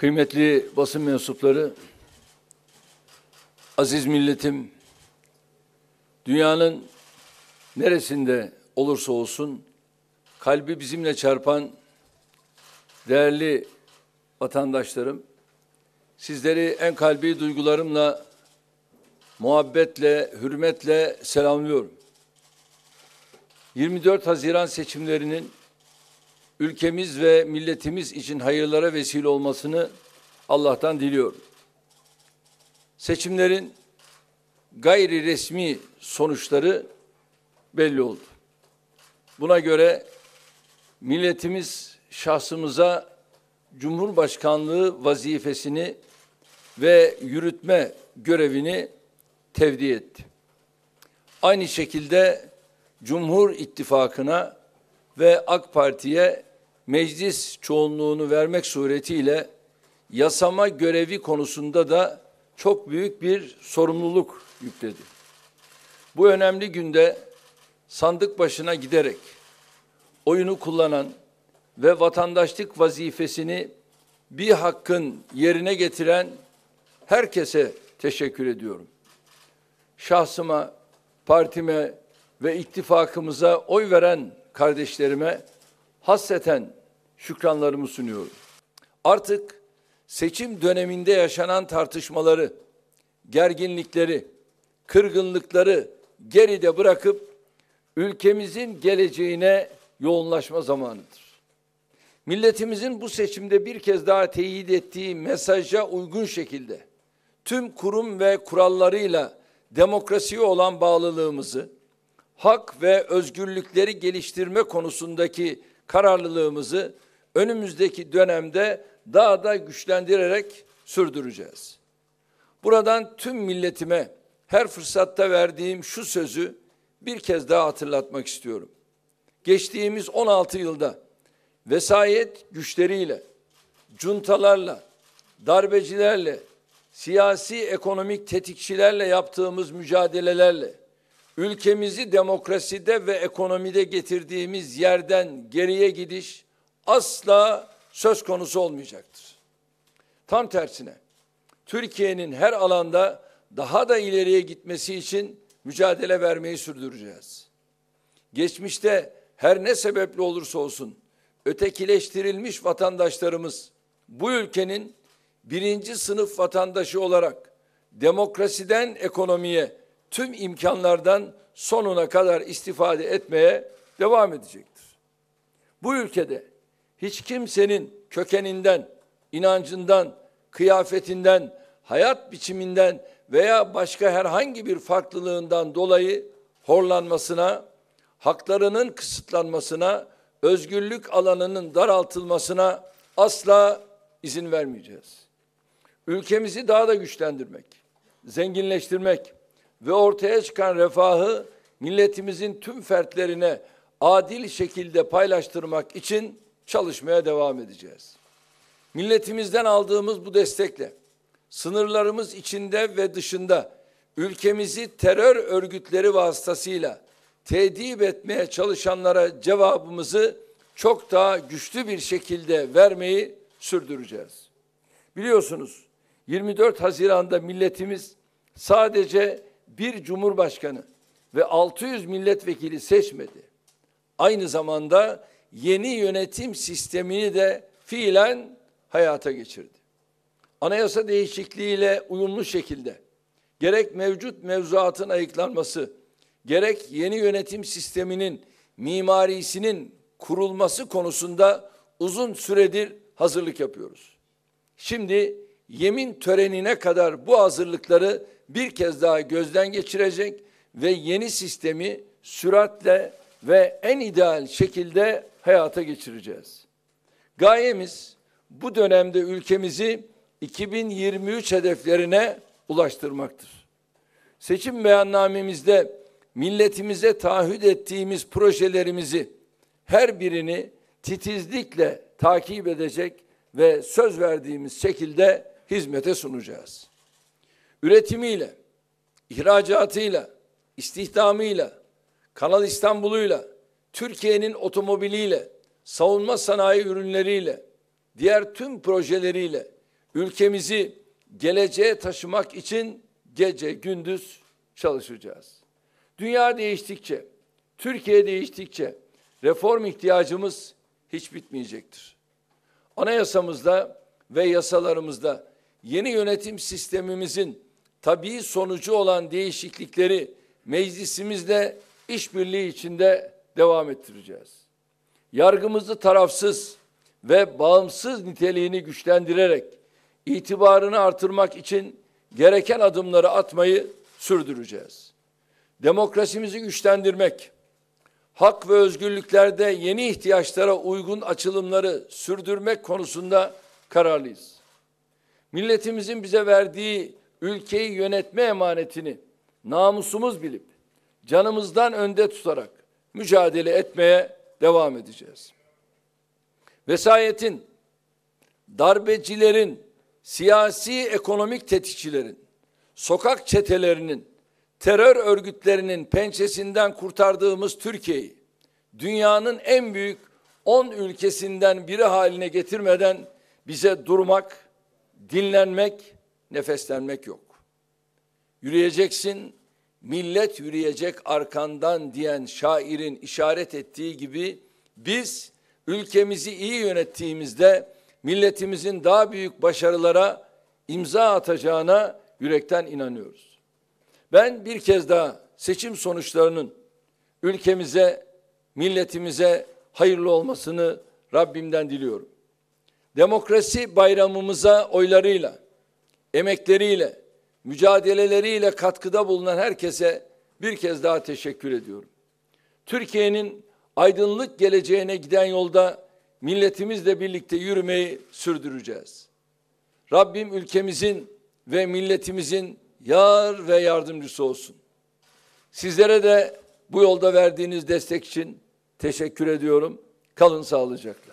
Kıymetli basın mensupları, aziz milletim, dünyanın neresinde olursa olsun kalbi bizimle çarpan değerli vatandaşlarım, sizleri en kalbi duygularımla, muhabbetle, hürmetle selamlıyorum. 24 Haziran seçimlerinin ülkemiz ve milletimiz için hayırlara vesile olmasını Allah'tan diliyorum. Seçimlerin gayri resmi sonuçları belli oldu. Buna göre milletimiz şahsımıza Cumhurbaşkanlığı vazifesini ve yürütme görevini tevdi etti. Aynı şekilde Cumhur İttifakı'na ve AK Parti'ye meclis çoğunluğunu vermek suretiyle yasama görevi konusunda da çok büyük bir sorumluluk yükledi. Bu önemli günde sandık başına giderek oyunu kullanan ve vatandaşlık vazifesini bir hakkın yerine getiren herkese teşekkür ediyorum. Şahsıma, partime ve ittifakımıza oy veren kardeşlerime hasreten şükranlarımı sunuyorum. Artık seçim döneminde yaşanan tartışmaları, gerginlikleri, kırgınlıkları geride bırakıp ülkemizin geleceğine yoğunlaşma zamanıdır. Milletimizin bu seçimde bir kez daha teyit ettiği mesaja uygun şekilde tüm kurum ve kurallarıyla demokrasiye olan bağlılığımızı, hak ve özgürlükleri geliştirme konusundaki kararlılığımızı önümüzdeki dönemde daha da güçlendirerek sürdüreceğiz. Buradan tüm milletime her fırsatta verdiğim şu sözü bir kez daha hatırlatmak istiyorum. Geçtiğimiz 16 yılda vesayet güçleriyle, cuntalarla, darbecilerle, siyasi ekonomik tetikçilerle yaptığımız mücadelelerle ülkemizi demokraside ve ekonomide getirdiğimiz yerden geriye gidiş asla söz konusu olmayacaktır. Tam tersine Türkiye'nin her alanda daha da ileriye gitmesi için mücadele vermeyi sürdüreceğiz. Geçmişte her ne sebeple olursa olsun ötekileştirilmiş vatandaşlarımız bu ülkenin birinci sınıf vatandaşı olarak demokrasiden ekonomiye tüm imkanlardan sonuna kadar istifade etmeye devam edecektir. Bu ülkede hiç kimsenin kökeninden, inancından, kıyafetinden, hayat biçiminden veya başka herhangi bir farklılığından dolayı horlanmasına, haklarının kısıtlanmasına, özgürlük alanının daraltılmasına asla izin vermeyeceğiz. Ülkemizi daha da güçlendirmek, zenginleştirmek ve ortaya çıkan refahı milletimizin tüm fertlerine adil şekilde paylaştırmak için çalışmaya devam edeceğiz. Milletimizden aldığımız bu destekle sınırlarımız içinde ve dışında ülkemizi terör örgütleri vasıtasıyla tedip etmeye çalışanlara cevabımızı çok daha güçlü bir şekilde vermeyi sürdüreceğiz. Biliyorsunuz 24 Haziran'da milletimiz sadece bir cumhurbaşkanı ve 600 milletvekili seçmedi. Aynı zamanda yeni yönetim sistemini de fiilen hayata geçirdi. Anayasa değişikliğiyle uyumlu şekilde gerek mevcut mevzuatın ayıklanması, gerek yeni yönetim sisteminin mimarisinin kurulması konusunda uzun süredir hazırlık yapıyoruz. Şimdi yemin törenine kadar bu hazırlıkları bir kez daha gözden geçirecek ve yeni sistemi süratle ve en ideal şekilde hayata geçireceğiz. Gayemiz bu dönemde ülkemizi 2023 hedeflerine ulaştırmaktır. Seçim beyannamemizde milletimize taahhüt ettiğimiz projelerimizi her birini titizlikle takip edecek ve söz verdiğimiz şekilde hizmete sunacağız. Üretimiyle, ihracatıyla, istihdamıyla, Kanal İstanbul'uyla, Türkiye'nin otomobiliyle, savunma sanayi ürünleriyle, diğer tüm projeleriyle ülkemizi geleceğe taşımak için gece gündüz çalışacağız. Dünya değiştikçe, Türkiye değiştikçe reform ihtiyacımız hiç bitmeyecektir. Anayasamızda ve yasalarımızda yeni yönetim sistemimizin tabii sonucu olan değişiklikleri meclisimizde işbirliği içinde devam ettireceğiz. Yargımızı tarafsız ve bağımsız niteliğini güçlendirerek itibarını artırmak için gereken adımları atmayı sürdüreceğiz. Demokrasimizi güçlendirmek, hak ve özgürlüklerde yeni ihtiyaçlara uygun açılımları sürdürmek konusunda kararlıyız. Milletimizin bize verdiği ülkeyi yönetme emanetini namusumuz bilip canımızdan önde tutarak mücadele etmeye devam edeceğiz. Vesayetin, darbecilerin, siyasi ekonomik tetikçilerin, sokak çetelerinin, terör örgütlerinin pençesinden kurtardığımız Türkiye'yi dünyanın en büyük 10 ülkesinden biri haline getirmeden bize durmak, dinlenmek, nefeslenmek yok. Yürüyeceksin, millet yürüyecek arkandan diyen şairin işaret ettiği gibi biz ülkemizi iyi yönettiğimizde milletimizin daha büyük başarılara imza atacağına yürekten inanıyoruz. Ben bir kez daha seçim sonuçlarının ülkemize, milletimize hayırlı olmasını Rabbimden diliyorum. Demokrasi bayramımıza oylarıyla, emekleriyle, mücadeleleriyle katkıda bulunan herkese bir kez daha teşekkür ediyorum. Türkiye'nin aydınlık geleceğine giden yolda milletimizle birlikte yürümeyi sürdüreceğiz. Rabbim ülkemizin ve milletimizin yar ve yardımcısı olsun. Sizlere de bu yolda verdiğiniz destek için teşekkür ediyorum. Kalın sağlıcakla.